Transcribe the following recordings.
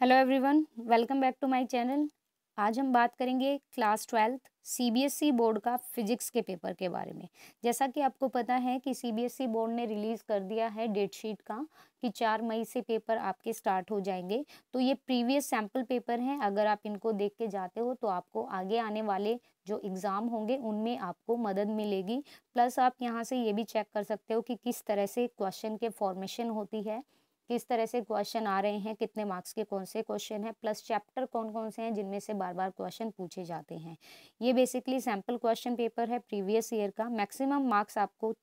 Hello everyone welcome back to my channel आज हम बात करेंगे क्लास ट्वेल्थ सीबीएसई बोर्ड का फिजिक्स के पेपर के बारे में जैसा कि आपको पता है कि सीबीएसई बोर्ड e ने रिलीज़ कर दिया है डेट शीट का कि चार मई से पेपर आपके स्टार्ट हो जाएंगे तो ये प्रीवियस सैम्पल पेपर हैं अगर आप इनको देख के जाते हो तो आपको आगे आने वाले जो एग्ज़ाम होंगे उनमें आपको मदद मिलेगी प्लस आप यहाँ से ये भी चेक कर सकते हो कि किस तरह से क्वेश्चन के फॉर्मेशन होती है किस तरह से क्वेश्चन आ रहे हैं कितने मार्क्स के कौन से क्वेश्चन हैं प्लस चैप्टर कौन कौन से हैं जिनमें से बार बार क्वेश्चन पूछे जाते हैं ये बेसिकली सैम्पल क्वेश्चन पेपर है प्रीवियस ईयर का मैक्सिमम मार्क्स आपको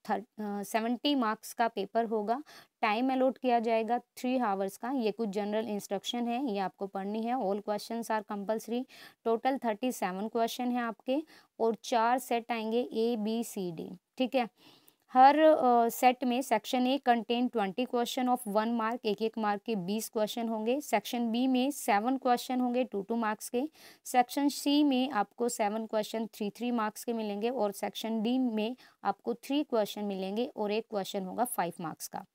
सेवेंटी मार्क्स का पेपर होगा टाइम अलॉट किया जाएगा थ्री हावर्स का ये कुछ जनरल इंस्ट्रक्शन है ये आपको पढ़नी है all question are compulsory total thirty seven question है आपके और चार सेट आएंगे ए बी सी डी ठीक है हर सेट uh, में section A contain twenty question of one mark एक एक मार्क के बीस क्वेश्चन होंगे सेक्शन बी में सेवन क्वेश्चन होंगे टू टू मार्क्स के सेक्शन सी में आपको seven question three three marks के मिलेंगे और सेक्शन डी में आपको थ्री क्वेश्चन मिलेंगे और एक क्वेश्चन होगा फाइव मार्क्स का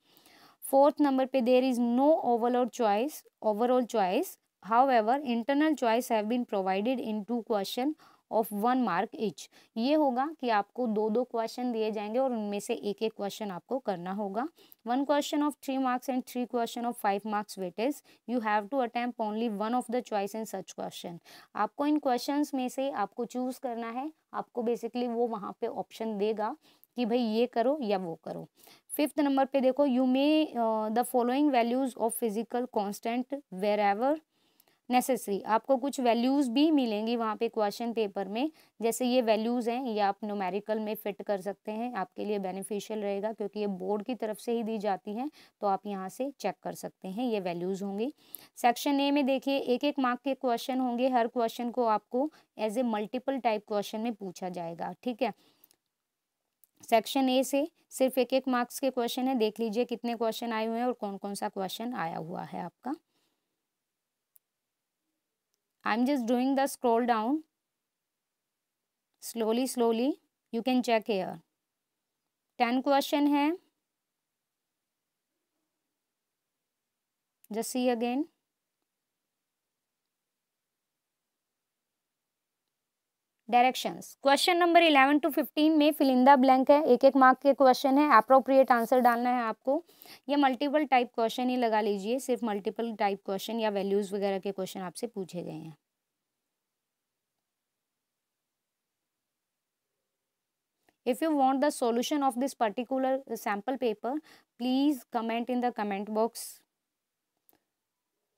फोर्थ नंबर पे there is no overall choice overall choice however internal choice have been provided in two question of one mark each ये होगा कि आपको दो दो क्वेश्चन दिए जाएंगे और उनमें से एक एक क्वेश्चन आपको करना होगा one question of three marks and three question of five marks wait is you have to attempt only one of the choice in such question आपको इन क्वेश्चन में से आपको चूज करना है आपको बेसिकली वो वहाँ पे ऑप्शन देगा कि भाई ये करो या वो करो फिफ्थ नंबर पे देखो you may the following values of physical constant wherever necessary आपको कुछ वैल्यूज़ भी मिलेंगी वहाँ पे क्वेश्चन पेपर में जैसे ये वैल्यूज़ हैं ये आप नोमेरिकल में फिट कर सकते हैं आपके लिए बेनिफिशियल रहेगा क्योंकि ये बोर्ड की तरफ से ही दी जाती हैं तो आप यहाँ से चेक कर सकते हैं ये वैल्यूज़ होंगी सेक्शन ए में देखिए एक एक मार्क के क्वेश्चन होंगे हर क्वेश्चन को आपको as a multiple type question में पूछा जाएगा ठीक है सेक्शन ए से सिर्फ एक एक मार्क्स के क्वेश्चन है देख लीजिए कितने क्वेश्चन आए हुए हैं और कौन कौन सा क्वेश्चन आया हुआ है आपका i am just doing the scroll down slowly slowly you can check here 10 question hai just see again directions question number eleven to fifteen में फिलिंदा ब्लैंक है एक एक मार्क के क्वेश्चन है अप्रोप्रिएट आंसर डालना है आपको ये मल्टीपल टाइप क्वेश्चन ही लगा लीजिए सिर्फ मल्टीपल टाइप क्वेश्चन या वैल्यूज़ वगैरह के क्वेश्चन आपसे पूछे गए हैं if you want the solution of this particular sample paper please comment in the comment box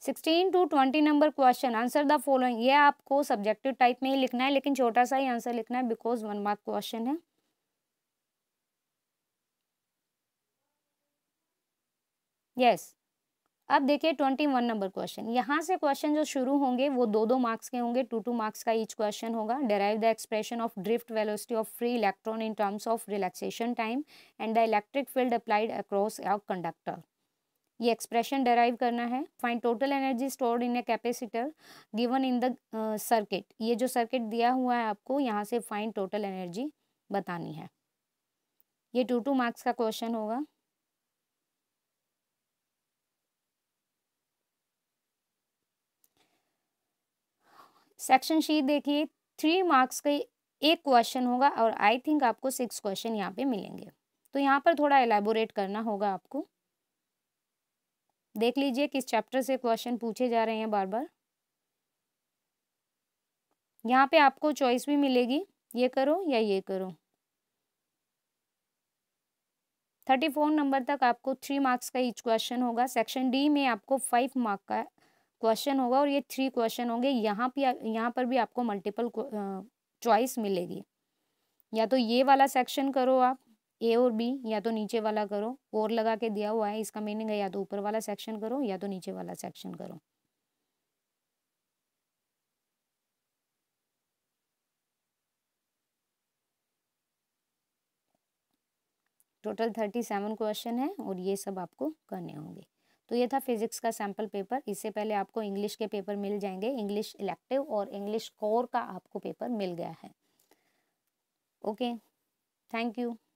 sixteen to twenty number question answer the following ये आपको सब्जेक्टिव टाइप में ही लिखना है लेकिन छोटा सा ही आंसर लिखना है बिकॉज वन मार्क क्वेश्चन है यस yes. अब देखिए ट्वेंटी वन नंबर क्वेश्चन यहाँ से क्वेश्चन जो शुरू होंगे वो दो दो मार्क्स के होंगे टू टू मार्क्स का ईच क्वेश्चन होगा derive the expression of drift velocity of free electron in terms of relaxation time and the electric field applied across a conductor ये एक्सप्रेशन डराइव करना है find total energy stored in a capacitor given in the circuit ये जो circuit दिया हुआ है आपको यहाँ से फाइंड टोटल एनर्जी बतानी है ये टू टू मार्क्स का क्वेश्चन होगा सेक्शन शीट देखिए थ्री मार्क्स का एक क्वेश्चन होगा और आई थिंक आपको सिक्स क्वेश्चन यहाँ पे मिलेंगे तो यहाँ पर थोड़ा एलेबोरेट करना होगा आपको देख लीजिए किस चैप्टर से क्वेश्चन पूछे जा रहे हैं बार बार यहाँ पे आपको चॉइस भी मिलेगी ये करो या ये करो थर्टी फोर नंबर तक आपको थ्री मार्क्स का ईच क्वेश्चन होगा सेक्शन डी में आपको फाइव मार्क का क्वेश्चन होगा और ये थ्री क्वेश्चन होंगे यहाँ पे यहाँ पर भी आपको मल्टीपल चॉइस मिलेगी या तो ये वाला सेक्शन करो आप ए और बी या तो नीचे वाला करो और लगा के दिया हुआ है इसका मीनिंग है या तो ऊपर वाला सेक्शन करो या तो नीचे वाला सेक्शन करो टोटल थर्टी सेवन क्वेश्चन है और ये सब आपको करने होंगे तो ये था फिजिक्स का सैम्पल पेपर इससे पहले आपको इंग्लिश के पेपर मिल जाएंगे इंग्लिश इलेक्टिव और इंग्लिश कोर का आपको पेपर मिल गया है ओके थैंक यू